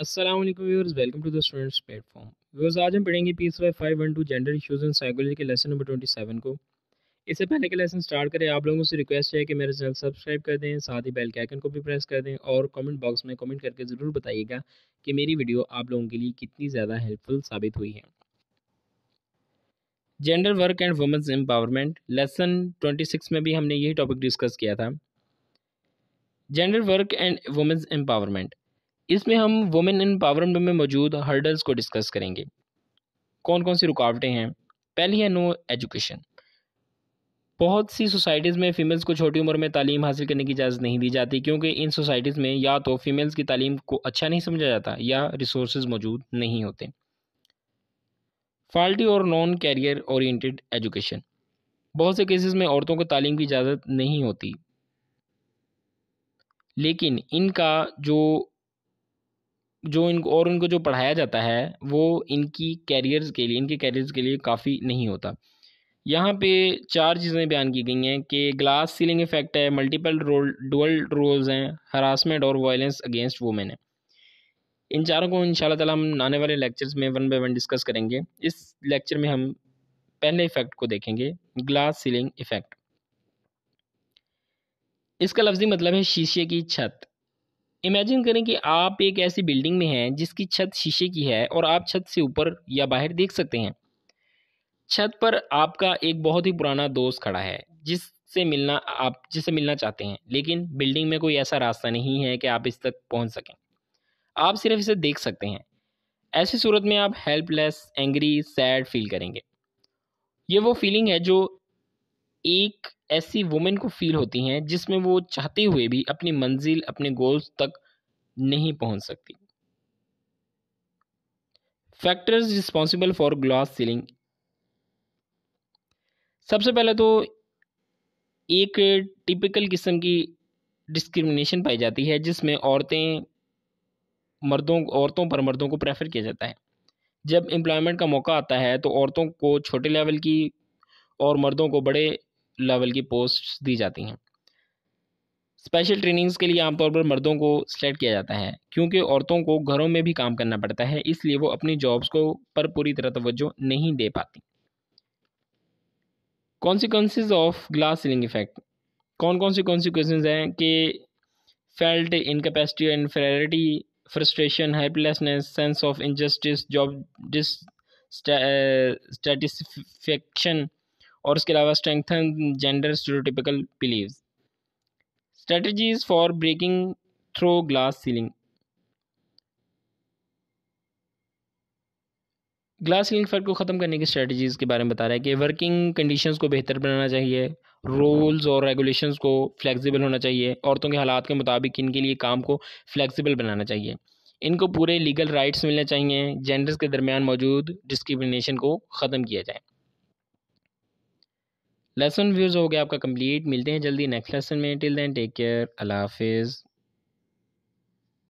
Aslam viewers welcome to the students platform viewers आज हम पढ़ेंगे P S Y five one two gender issues and psychology के lesson number twenty seven को इससे पहले के लेसन स्टार्ट करें आप लोगों से रिक्वेस्ट है कि मेरा चैनल सब्सक्राइब कर दें साथ ही बेल के आइकन को भी प्रेस कर दें और कमेंट बॉक्स में कमेंट करके ज़रूर बताइएगा कि मेरी वीडियो आप लोगों के लिए कितनी ज़्यादा हेल्पफुल साबित हुई है gender work and women's empowerment lesson twenty six में भी हमने यही टॉपिक डिस्कस किया था gender work and women's empowerment इसमें हम वुमेन एम्पावरमेंट में मौजूद हर्डल्स को डिस्कस करेंगे कौन कौन सी रुकावटें हैं पहली है नो एजुकेशन बहुत सी सोसाइटीज़ में फ़ीमेल्स को छोटी उम्र में तालीम हासिल करने की इजाज़त नहीं दी जाती क्योंकि इन सोसाइटीज़ में या तो फ़ीमेल्स की तालीम को अच्छा नहीं समझा जाता या रिसोर्स मौजूद नहीं होते फाल्टी और नॉन कैरियर ओरिएंटेड एजुकेशन बहुत से केसेस में औरतों को तालीम की इजाज़त नहीं होती लेकिन इनका जो जो इन और उनको जो पढ़ाया जाता है वो इनकी कैरियर्स के लिए इनके कैरियर्स के लिए काफ़ी नहीं होता यहाँ पे चार चीज़ें बयान की गई हैं कि ग्लास सीलिंग इफेक्ट है मल्टीपल रोल डुअल रोल्स हैं हरासमेंट और वायलेंस अगेंस्ट वुमेन है इन चारों को इन ताला हम आने वाले लेक्चर्स में वन बाय वन डिस्कस करेंगे इस लेक्चर में हम पहले इफ़ेक्ट को देखेंगे ग्लास सीलिंग इफ़ेक्ट इसका लफ्ज़ी मतलब है शीशे की छत इमेजिन करें कि आप एक ऐसी बिल्डिंग में हैं जिसकी छत शीशे की है और आप छत से ऊपर या बाहर देख सकते हैं छत पर आपका एक बहुत ही पुराना दोस्त खड़ा है जिससे मिलना आप जिससे मिलना चाहते हैं लेकिन बिल्डिंग में कोई ऐसा रास्ता नहीं है कि आप इस तक पहुंच सकें आप सिर्फ इसे देख सकते हैं ऐसी सूरत में आप हेल्पलेस एंग्री सैड फील करेंगे ये वो फीलिंग है जो एक ऐसी वुमेन को फील होती हैं जिसमें वो चाहते हुए भी अपनी मंजिल अपने गोल्स तक नहीं पहुंच सकती factors responsible for glass ceiling सबसे पहले तो एक टिपिकल किस्म की डिस्क्रिमिनेशन पाई जाती है जिसमें औरतें मर्दों औरतों पर मर्दों को प्रेफर किया जाता है जब एम्प्लॉयमेंट का मौका आता है तो औरतों को छोटे लेवल की और मर्दों को बड़े लेवल की पोस्ट दी जाती हैं स्पेशल ट्रेनिंग्स के लिए आमतौर पर मर्दों को सेलेक्ट किया जाता है क्योंकि औरतों को घरों में भी काम करना पड़ता है इसलिए वो अपनी जॉब्स को पर पूरी तरह तवज्जो नहीं दे पाती consequences of glass ceiling effect कौन कौन सी कॉन्सिक्वेंसेज हैं कि felt incapacity inferiority frustration helplessness sense of injustice job dissatisfaction और उसके अलावा strengthen gender stereotypical belief strategies for breaking through glass ceiling glass ceiling फर्क को ख़त्म करने की स्ट्रेटजीज़ के बारे में बता रहा है कि वर्किंग कंडीशंस को बेहतर बनाना चाहिए रूल्स और रेगुलेशंस को फ्लेक्सिबल होना चाहिए औरतों के हालात के मुताबिक इनके लिए काम को फ्लेक्सिबल बनाना चाहिए इनको पूरे लीगल राइट्स मिलने चाहिए जेंडर्स के दरमियान मौजूद डिस्क्रिमिनेशन को ख़त्म किया जाए लेसन व्यूज़ हो गया आपका कंप्लीट मिलते हैं जल्दी नेक्स्ट लेसन में टिल देन टेक केयर अल्लाह हाफिज़